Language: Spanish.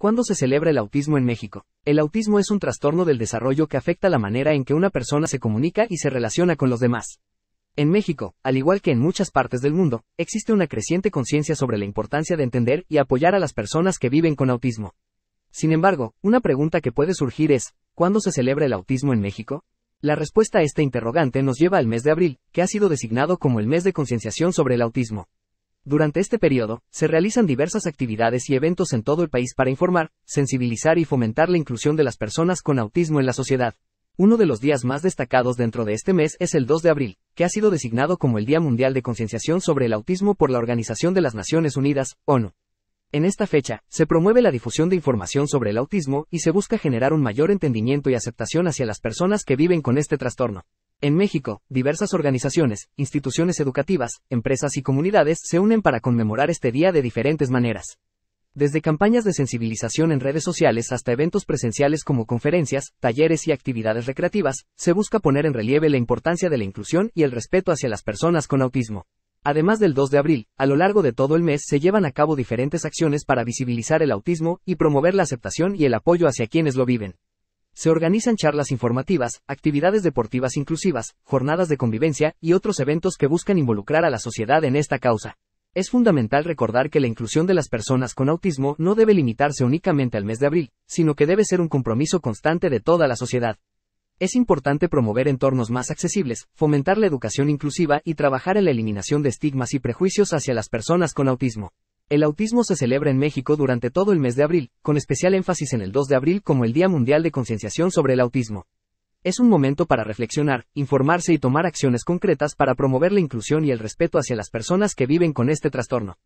¿Cuándo se celebra el autismo en México? El autismo es un trastorno del desarrollo que afecta la manera en que una persona se comunica y se relaciona con los demás. En México, al igual que en muchas partes del mundo, existe una creciente conciencia sobre la importancia de entender y apoyar a las personas que viven con autismo. Sin embargo, una pregunta que puede surgir es, ¿cuándo se celebra el autismo en México? La respuesta a este interrogante nos lleva al mes de abril, que ha sido designado como el mes de concienciación sobre el autismo. Durante este periodo, se realizan diversas actividades y eventos en todo el país para informar, sensibilizar y fomentar la inclusión de las personas con autismo en la sociedad. Uno de los días más destacados dentro de este mes es el 2 de abril, que ha sido designado como el Día Mundial de Concienciación sobre el Autismo por la Organización de las Naciones Unidas, ONU. En esta fecha, se promueve la difusión de información sobre el autismo y se busca generar un mayor entendimiento y aceptación hacia las personas que viven con este trastorno. En México, diversas organizaciones, instituciones educativas, empresas y comunidades se unen para conmemorar este día de diferentes maneras. Desde campañas de sensibilización en redes sociales hasta eventos presenciales como conferencias, talleres y actividades recreativas, se busca poner en relieve la importancia de la inclusión y el respeto hacia las personas con autismo. Además del 2 de abril, a lo largo de todo el mes se llevan a cabo diferentes acciones para visibilizar el autismo y promover la aceptación y el apoyo hacia quienes lo viven. Se organizan charlas informativas, actividades deportivas inclusivas, jornadas de convivencia y otros eventos que buscan involucrar a la sociedad en esta causa. Es fundamental recordar que la inclusión de las personas con autismo no debe limitarse únicamente al mes de abril, sino que debe ser un compromiso constante de toda la sociedad. Es importante promover entornos más accesibles, fomentar la educación inclusiva y trabajar en la eliminación de estigmas y prejuicios hacia las personas con autismo. El autismo se celebra en México durante todo el mes de abril, con especial énfasis en el 2 de abril como el Día Mundial de Concienciación sobre el Autismo. Es un momento para reflexionar, informarse y tomar acciones concretas para promover la inclusión y el respeto hacia las personas que viven con este trastorno.